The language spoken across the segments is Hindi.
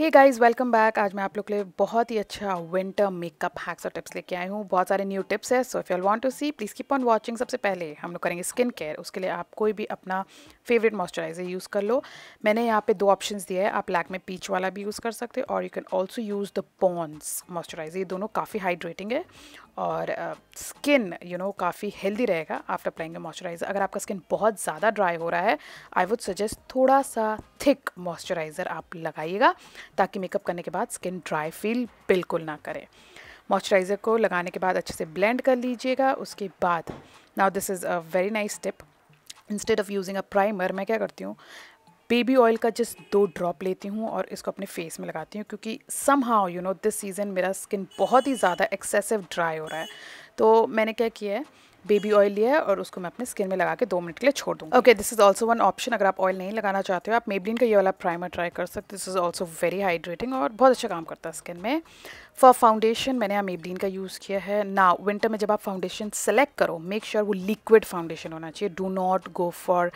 हे गाइस वेलकम बैक आज मैं आप लोग के लिए बहुत ही अच्छा विंटर मेकअप हैक्स और टिप्स लेके आई हूँ बहुत सारे न्यू टिप्स है so if you want to see please keep on watching सबसे पहले हम लोग करेंगे स्किन केयर उसके लिए आप कोई भी अपना फेवरेट मॉइस्चराइजर यूज़ कर लो मैंने यहाँ पे दो ऑप्शंस दिए हैं आप लैक में पीच वाला भी यूज़ कर सकते हो और you can also use the Pond's moisturiser ये दोनों काफ़ी हाइड्रेटिंग है और स्किन यू नो काफ़ी हेल्दी रहेगा आफ्टर अप्लाइंग अ मॉइस्चराइज़र अगर आपका स्किन बहुत ज़्यादा ड्राई हो रहा है आई वुड सजेस्ट थोड़ा सा थिक मॉइस्चराइज़र आप लगाइएगा ताकि मेकअप करने के बाद स्किन ड्राई फील बिल्कुल ना करे मॉइस्चराइज़र को लगाने के बाद अच्छे से ब्लेंड कर लीजिएगा उसके बाद now this is a very nice tip instead of using a primer मैं क्या करती हूँ बेबी ऑयल का जस्ट दो ड्रॉप लेती हूँ और इसको अपने फेस में लगाती हूँ क्योंकि somehow you know this season मेरा स्किन बहुत ही ज़्यादा एक्सेसिव ड्राई हो रहा है तो मैंने क्या किया है बेबी ऑयल लिया है और उसको मैं अपने स्किन में लगा के दो मिनट के लिए छोड़ दूँ okay this is also one option अगर आप ऑयल नहीं लगाना चाहते हो आप मेबलिन का ये वाला प्राइमर ट्राई कर सकते this is also very hydrating और बहुत अच्छा काम करता है स्किन में फॉर फाउंडेशन मैंने मेबलिन का यूज़ किया है ना विंटर में जब आप फाउंडेशन सेलेक्ट करो मेक श्योर sure वो लिक्विड फाउंडेशन होना चाहिए do not go for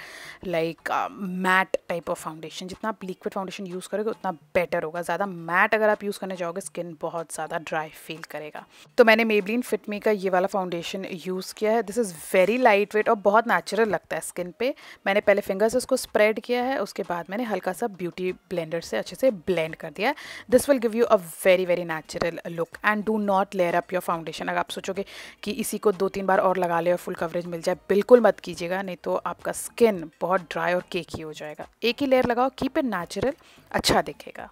like matte type of foundation जितना आप लिक्विड फाउंडेशन यूज़ करोगे उतना बेटर होगा ज़्यादा मैट अगर आप यूज़ करने जाओगे स्किन बहुत ज़्यादा ड्राई फील करेगा तो मैंने मेबलिन फिटमी का ये वाला फाउंडेशन यूज़ किया है this is very light weight और बहुत नेचुरल लगता है स्किन पे मैंने पहले फिंगर से उसको स्प्रेड किया है उसके बाद मैंने हल्का सा ब्यूटी ब्लेंडर से अच्छे से ब्लेंड कर दिया this will give you a very very natural look and do not layer up your foundation अगर आप सोचोगे कि इसी को दो तीन बार और लगा ले और फुल कवरेज मिल जाए बिल्कुल मत कीजिएगा नहीं तो आपका स्किन बहुत ड्राई और केकी हो जाएगा एक ही लेयर लगाओ कीप इट नेचुरल अच्छा दिखेगा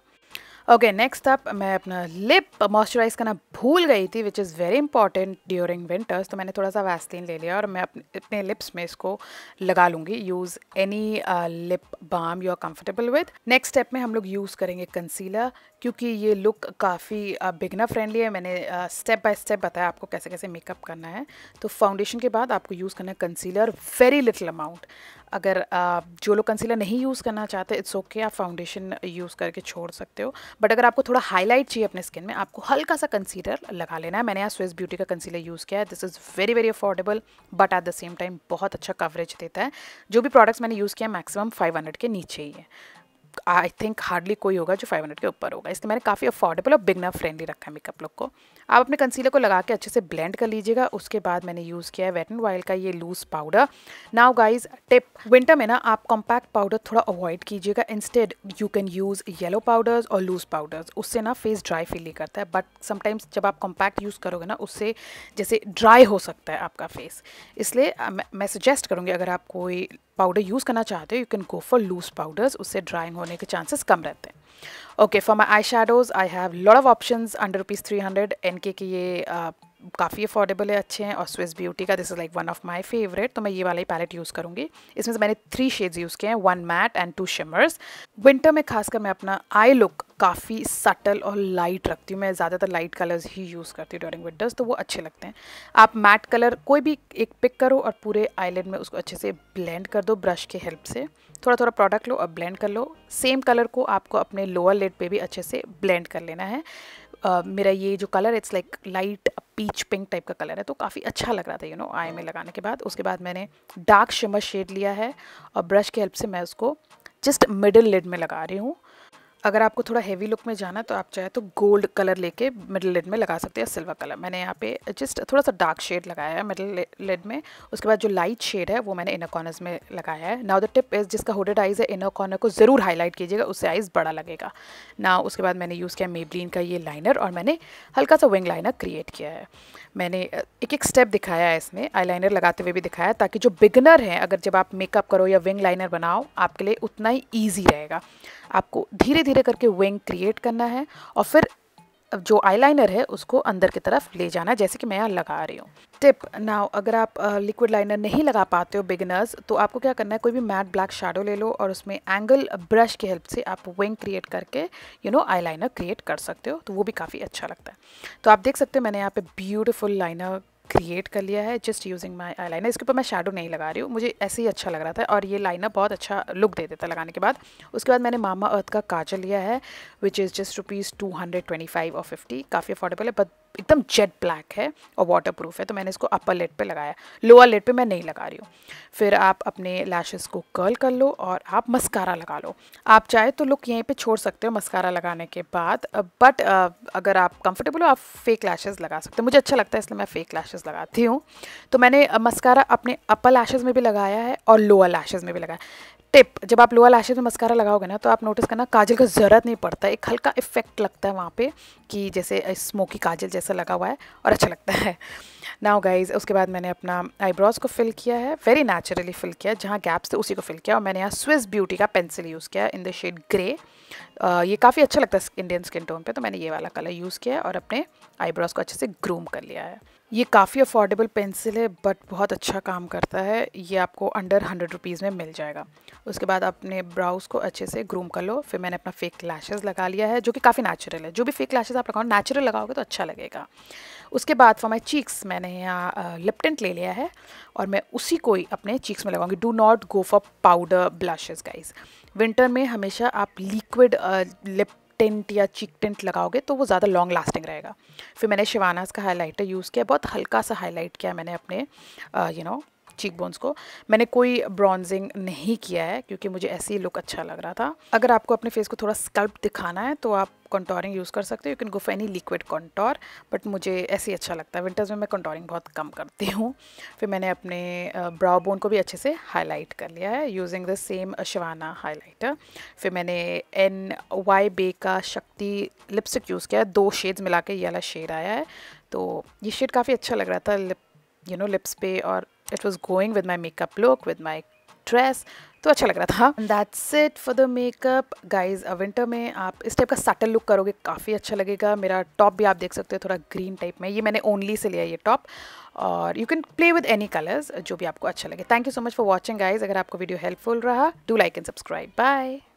ओके नेक्स्ट अप मैं अपना लिप मॉइस्चराइज करना भूल गई थी which is very important during winters तो मैंने थोड़ा सा वैसलीन ले लिया और मैं अपने अपने लिप्स में इसको लगा लूँगी use any lip balm you are comfortable with next step में हम लोग यूज़ करेंगे कंसीलर क्योंकि ये लुक काफ़ी बिगना फ्रेंडली है मैंने स्टेप बाय स्टेप बताया आपको कैसे कैसे मेकअप करना है तो फाउंडेशन के बाद आपको यूज़ करना है कंसीलर वेरी लिटिल अमाउंट अगर जो लोग कंसीलर नहीं यूज़ करना चाहते इट्स ओके okay, आप फाउंडेशन यूज़ करके छोड़ सकते हो बट अगर आपको थोड़ा हाईलाइट चाहिए अपने स्किन में आपको हल्का सा कंसीलर लगा लेना है मैंने यहाँ स्विस ब्यूटी का कंसीलर यूज़ किया है this is very very affordable but at the same time बहुत अच्छा कवरेज देता है जो भी प्रोडक्ट्स मैंने यूज़ किया मैक्सिमम फाइव हंड्रेड के नीचे ही है आई थिंक हार्डली कोई होगा जो 500 के ऊपर होगा इसलिए मैंने काफ़ी अफोर्डेबल और बिगनर फ्रेंडली रखा है मेकअप लुक को आप अपने कंसीलर को लगा के अच्छे से ब्लेंड कर लीजिएगा उसके बाद मैंने यूज़ किया है वेट एंड वाइल का ये loose powder now guys tip winter में ना आप कॉम्पैक्ट पाउडर थोड़ा अवॉइड कीजिएगा instead you can use yellow powders और लूज़ पाउडर्स उससे ना फेस ड्राई फील नहीं करता है बट समटाइम्स जब आप कॉम्पैक्ट यूज़ करोगे ना उससे जैसे ड्राई हो सकता है आपका फेस इसलिए मैं सजेस्ट करूँगी अगर आप कोई पाउडर यूज़ करना चाहते हो you can go for loose powders उससे ड्राइंग होने के चांसेस कम रहते हैं okay for my eye shadows I have lot of option under rupees three hundred एन के ये काफ़ी अफोर्डेबल है अच्छे हैं और स्विस ब्यूटी का this is like one of my favourite तो मैं ये वाला ही पैलेट यूज़ करूँगी इसमें से मैंने थ्री शेड्स यूज़ किए हैं one matte and two shimmers winter में खासकर मैं अपना आई लुक काफ़ी सटल और लाइट रखती हूँ मैं ज़्यादातर लाइट कलर्स ही यूज़ करती हूँ ड्यूरिंग विंटर्स तो वो अच्छे लगते हैं आप मैट कलर कोई भी एक पिक करो और पूरे आईलैंड में उसको अच्छे से ब्लेंड कर दो ब्रश के हेल्प से थोड़ा थोड़ा प्रोडक्ट लो और ब्लेंड कर लो सेम कलर को आपको अपने लोअर लेड पर भी अच्छे से ब्लेंड कर लेना है Uh, मेरा ये जो colour it's like light peach pink type का कलर है तो काफ़ी अच्छा लग रहा था यू नो आई में लगाने के बाद उसके बाद मैंने डार्क शिमर शेड लिया है और ब्रश के हेल्प से मैं उसको जस्ट मिडिल लिड में लगा रही हूँ अगर आपको थोड़ा हैवी लुक में जाना तो आप चाहे तो गोल्ड कलर लेके मिडिल लेड में लगा सकते हैं सिल्वर कलर मैंने यहाँ पे जस्ट थोड़ा सा डार्क शेड लगाया है मिडिल लेड में उसके बाद जो लाइट शेड है वो मैंने इनर कॉर्नर्स में लगाया है नाउ द टिप इज़ जिसका होडेड आइज़ है इनर कॉर्नर को ज़रूर हाईलाइट कीजिएगा उससे आइज़ बड़ा लगेगा ना उसके बाद मैंने यूज़ किया मेबलिन का ये लाइनर और मैंने हल्का सा विंग लाइनर क्रिएट किया है मैंने एक एक स्टेप दिखाया है इसमें आई लगाते हुए भी दिखाया ताकि जो बिगनर हैं अगर जब आप मेकअप करो या विंग लाइनर बनाओ आपके लिए उतना ही ईजी रहेगा आपको धीरे धीरे धीरे करके विंग क्रिएट करना है और फिर जो आईलाइनर है उसको अंदर की तरफ ले जाना जैसे कि मैं यहाँ लगा रही हूँ टिप नाउ अगर आप लिक्विड लाइनर नहीं लगा पाते हो बिगिनर्स तो आपको क्या करना है कोई भी मैट ब्लैक शेडो ले लो और उसमें एंगल ब्रश की हेल्प से आप विंग क्रिएट करके यू नो आईलाइनर क्रिएट कर सकते हो तो वो भी काफ़ी अच्छा लगता है तो आप देख सकते हो मैंने यहाँ पे ब्यूटिफुल लाइनर क्रिएट कर लिया है just using my eyeliner इसके ऊपर मैं शेडो नहीं लगा रही हूँ मुझे ऐसे ही अच्छा लग रहा था और ये लाइनर बहुत अच्छा लुक दे देता लगाने के बाद उसके बाद मैंने मामा अर्थ का काजल लिया है which is just rupees two hundred twenty five और फिफ्टी काफ़ी अफोर्डेबल है बट एकदम जेट ब्लैक है और वाटर है तो मैंने इसको अपर लेट पे लगाया लोअर लेट पे मैं नहीं लगा रही हूँ फिर आप अपने लैशेस को कर्ल कर लो और आप मस्कारा लगा लो आप चाहे तो लुक यहीं पे छोड़ सकते हो मस्कारा लगाने के बाद बट अगर आप कंफर्टेबल हो आप फेक लैशेज़ लगा सकते हो मुझे अच्छा लगता है इसलिए मैं फेक लैशेज़ लगाती हूँ तो मैंने मस्कारा अपने अपर लैशेज़ में भी लगाया है और लोअर लैशेज़ में भी लगाया टिप जब आप लोअर लैशेज में मस्कारा लगाओगे ना तो आप नोटिस करना काजल का ज़रूरत नहीं पड़ता एक हल्का इफेक्ट लगता है वहाँ पे कि जैसे स्मोकी काजल जैसा लगा हुआ है और अच्छा लगता है नाउ गाइज उसके बाद मैंने अपना आईब्रोज को फिल किया है वेरी नेचुरली फिल किया जहाँ गैप्स थे उसी को फिल किया और मैंने यहाँ स्विस ब्यूटी का पेंसिल यूज़ किया इन द शेड ग्रे ये काफ़ी अच्छा लगता है इंडियन स्किन टोन पर तो मैंने ये वाला कलर यूज़ किया है और अपने आईब्रोज को अच्छे से ग्रूम कर लिया है ये काफ़ी अफोर्डेबल पेंसिल है बट बहुत अच्छा काम करता है ये आपको अंडर हंड्रेड रुपीज़ में मिल जाएगा उसके बाद अपने ब्राउज को अच्छे से ग्रूम कर लो फिर मैंने अपना फेक लैशेज़ लगा लिया है जो कि काफ़ी नेचुरल है जो भी फेक लैशेज़ आप लगाओ नेचुरल लगाओगे तो अच्छा लगेगा उसके बाद फॉर माई चीक्स मैंने यहाँ लिपटेंट ले लिया है और मैं उसी को ही अपने चीक्स में लगाऊंगी do not go for powder blushes guys winter में हमेशा आप लिक्विड लिप टेंट या चिक टेंट लगाओगे तो वो ज़्यादा लॉन्ग लास्टिंग रहेगा फिर मैंने शिवानास का हाईलाइटर यूज़ किया बहुत हल्का सा हाईलाइट किया मैंने अपने you uh, know cheekbones को मैंने कोई ब्रॉन्जिंग नहीं किया है क्योंकि मुझे ऐसे ही लुक अच्छा लग रहा था अगर आपको अपने फेस को थोड़ा स्कल्प दिखाना है तो आप कंटोरिंग यूज़ कर सकते हो you can go for any liquid contour but मुझे ऐसे ही अच्छा लगता है विंटर्स में मैं कंटोरिंग बहुत कम करती हूँ फिर मैंने अपने ब्राउ बोन को भी अच्छे से हाईलाइट कर लिया है यूजिंग द सेम शिवाना हाईलाइटर फिर मैंने एन वाई बे का शक्ति लिपस्टिक यूज़ किया है दो शेड्स मिला के ये वाला शेड आया है तो ये शेड काफ़ी अच्छा लग रहा था लिप यू नो लिप्स पे और it was going with my makeup look with my dress तो अच्छा लग रहा था that's it for the makeup guys winter में आप इस टाइप का सटल लुक करोगे काफ़ी अच्छा लगेगा मेरा टॉप भी आप देख सकते हो थोड़ा ग्रीन टाइप में ये मैंने ओनली से लिया ये टॉप और you can play with any colours जो भी आपको अच्छा लगे thank you so much for watching guys अगर आपको वीडियो हेल्पफुल रहा do like and subscribe bye